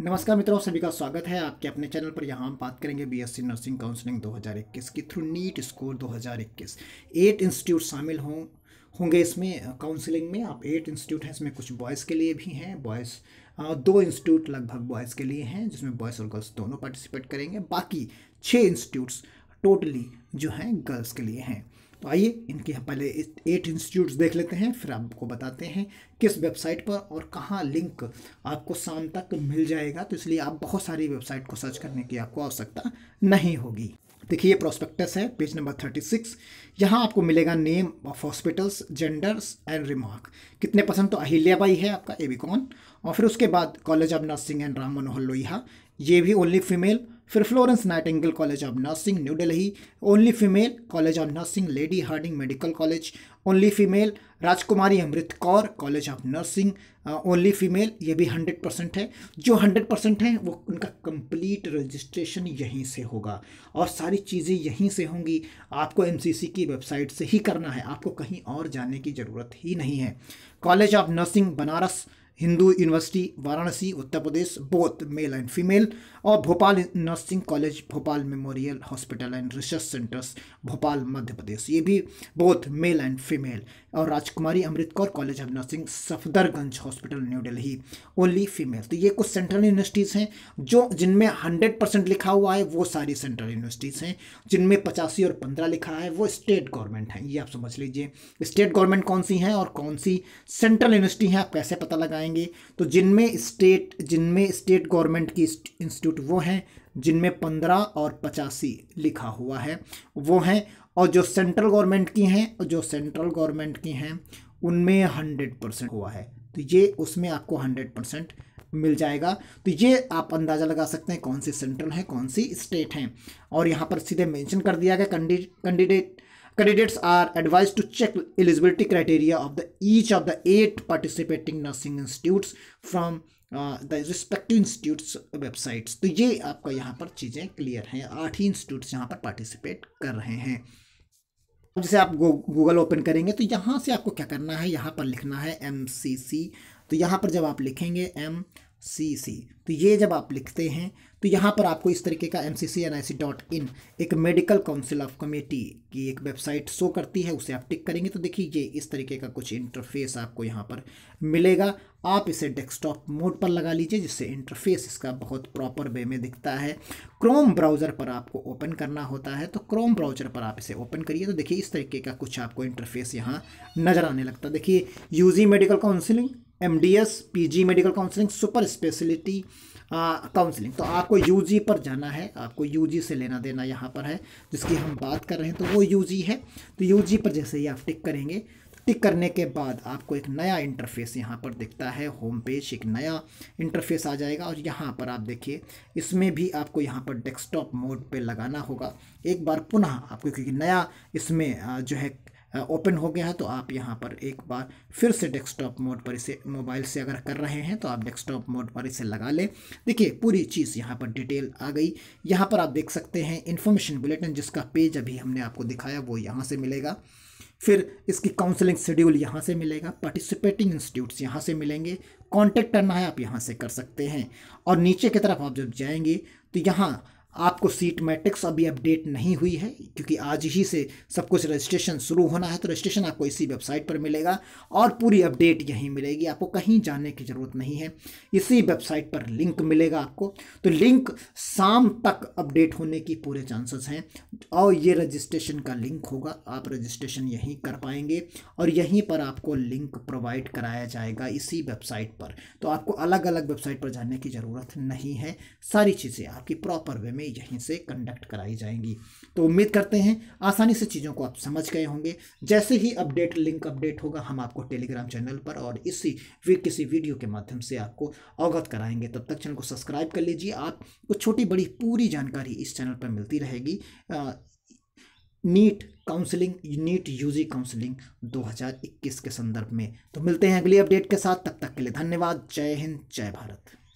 नमस्कार मित्रों सभी का स्वागत है आपके अपने चैनल पर यहाँ हम बात करेंगे बीएससी नर्सिंग काउंसलिंग 2021 के through NEET score 2021 at institute शामिल हों होंगे इसमें काउंसलिंग में आप एट इंस्टीट्यूट हैं इसमें कुछ बॉयज़ के लिए भी हैं बॉयज़ दो इंस्टीट्यूट लगभग बॉयज़ के लिए हैं जिसमें बॉयज़ और गर्ल्स दोनों पार्टिसिपेट करेंगे बाकी छः इंस्टीट्यूट्स टोटली जो हैं गर्ल्स के लिए हैं तो आइए इनके हम पहले एट इंस्टीट्यूट्स देख लेते हैं फिर आपको बताते हैं किस वेबसाइट पर और कहाँ लिंक आपको शाम तक मिल जाएगा तो इसलिए आप बहुत सारी वेबसाइट को सर्च करने की आपको आवश्यकता नहीं होगी देखिए प्रोस्पेक्टस है पेज नंबर थर्टी सिक्स यहाँ आपको मिलेगा name of hospitals genders and remark कितने पसंद तो अहिल्याबाई है आपका ए बी कॉन और फिर उसके बाद college of nursing and Ram Manohar Lohia ये भी ओनली फीमेल फिर Florence Nightingale college of nursing New Delhi only female college of nursing Lady Hardinge medical college only female Rajkumari Amrit Kaur college of nursing only female ये भी hundred percent है जो हंड्रेड परसेंट है वो उनका कंप्लीट रजिस्ट्रेशन यहीं से होगा और सारी चीज़ें यहीं से होंगी आपको एम की वेबसाइट से ही करना है आपको कहीं और जाने की ज़रूरत ही नहीं है college of nursing Banaras Hindu University Varanasi Uttar Pradesh both male and female और Bhopal nursing college Bhopal memorial hospital and research centres Bhopal Madhya Pradesh ये भी बोथ मेल एंड फीमेल और Rajkumari Amrit Kaur college of nursing Safdarjung hospital New Delhi only female तो ये कुछ सेंट्रल यूनिवर्सिटीज़ हैं जो जिनमें हंड्रेड परसेंट लिखा हुआ है वो सारी सेंट्रल यूनिवर्सिटीज़ हैं जिनमें पचासी और पंद्रह लिखा है वो स्टेट गवर्नमेंट हैं ये आप समझ लीजिए स्टेट गवर्नमेंट कौन सी हैं और कौन सी सेंट्रल यूनिवर्सिटी हैं आप कैसे पता लगाएं जाएंगे तो जिनमें स्टेट जिनमें स्टेट गवर्नमेंट की इंस्टीट्यूट वो हैं जिनमें पंद्रह और पचासी लिखा हुआ है वो हैं और जो सेंट्रल गवर्नमेंट की हैं और जो सेंट्रल गवर्नमेंट की हैं उनमें हंड्रेड परसेंट हुआ है तो ये उसमें आपको हंड्रेड परसेंट मिल जाएगा तो ये आप अंदाज़ा लगा सकते हैं कौन सी सेंट्रल है कौन सी स्टेट हैं और यहाँ पर सीधे मेंशन कर दिया गया candidate candidates are advised to check eligibility criteria of the each of the eight participating nursing institutes from the respective institutes websites तो ये आपका यहाँ पर चीज़ें क्लियर हैं आठ ही इंस्टीट्यूट्स यहाँ पर पार्टिसिपेट कर रहे हैं जैसे आप गूगल ओपन करेंगे तो यहाँ से आपको क्या करना है यहाँ पर लिखना है एम सी सी तो यहाँ पर जब आप लिखेंगे एम सी सी तो ये जब आप लिखते हैं तो यहाँ पर आपको इस तरीके का M C C N I C dot in एक मेडिकल काउंसिल ऑफ कमेटी की एक वेबसाइट शो करती है उसे आप टिक करेंगे तो देखिए ये इस तरीके का कुछ इंटरफेस आपको यहाँ पर मिलेगा आप इसे डेस्कटॉप मोड पर लगा लीजिए जिससे इंटरफेस इसका बहुत प्रॉपर वे में दिखता है क्रोम ब्राउज़र पर आपको ओपन करना होता है तो क्रोम ब्राउज़र पर आप इसे ओपन करिए तो देखिए इस तरीके का कुछ आपको इंटरफेस यहाँ नज़र आने लगता है देखिए UG medical counselling M D S P G medical counselling super speciality counselling तो आपको यू जी पर जाना है आपको यू जी से लेना देना यहाँ पर है जिसकी हम बात कर रहे हैं तो वो यू जी है तो यू जी पर जैसे ही आप टिक करेंगे टिक करने के बाद आपको एक नया इंटरफेस यहाँ पर दिखता है होम पेज एक नया इंटरफेस आ जाएगा और यहाँ पर आप देखिए इसमें भी आपको यहाँ पर डेस्कटॉप मोड पे लगाना होगा एक बार पुनः आपको क्योंकि नया इसमें uh, जो है ओपन हो गया है तो आप यहाँ पर एक बार फिर से डेस्कटॉप मोड पर इसे मोबाइल से अगर कर रहे हैं तो आप डेस्कटॉप मोड पर इसे लगा लें देखिए पूरी चीज़ यहाँ पर डिटेल आ गई यहाँ पर आप देख सकते हैं इन्फॉर्मेशन बुलेटिन जिसका पेज अभी हमने आपको दिखाया वो यहाँ से मिलेगा फिर इसकी काउंसलिंग शेड्यूल यहाँ से मिलेगा पार्टिसिपेटिंग इंस्टीट्यूट्स यहाँ से मिलेंगे कॉन्टैक्ट करना है आप यहाँ से कर सकते हैं और नीचे की तरफ आप जब जाएंगे तो यहाँ आपको सीट मैट्रिक्स अभी अपडेट नहीं हुई है क्योंकि आज ही से सब कुछ रजिस्ट्रेशन शुरू होना है तो रजिस्ट्रेशन आपको इसी वेबसाइट पर मिलेगा और पूरी अपडेट यहीं मिलेगी आपको कहीं जाने की ज़रूरत नहीं है इसी वेबसाइट पर लिंक मिलेगा आपको तो लिंक शाम तक अपडेट होने की पूरे चांसेस हैं और ये रजिस्ट्रेशन का लिंक होगा आप रजिस्ट्रेशन यहीं कर पाएंगे और यहीं पर आपको लिंक प्रोवाइड कराया जाएगा इसी वेबसाइट पर तो आपको अलग अलग वेबसाइट पर जाने की ज़रूरत नहीं है सारी चीज़ें आपकी प्रॉपर वे में यहीं से कंडक्ट कराई जाएंगी तो उम्मीद करते हैं आसानी से चीज़ों को आप समझ गए होंगे जैसे ही अपडेट लिंक अपडेट होगा हम आपको टेलीग्राम चैनल पर और इसी वी किसी वीडियो के माध्यम से आपको अवगत कराएंगे तब तक चैनल को सब्सक्राइब कर लीजिए आप कुछ छोटी बड़ी पूरी जानकारी इस चैनल पर मिलती रहेगी NEET counselling NEET UG counselling 2021 के संदर्भ में तो मिलते हैं अगली अपडेट के साथ तब तक, तक के लिए धन्यवाद जय हिंद जय भारत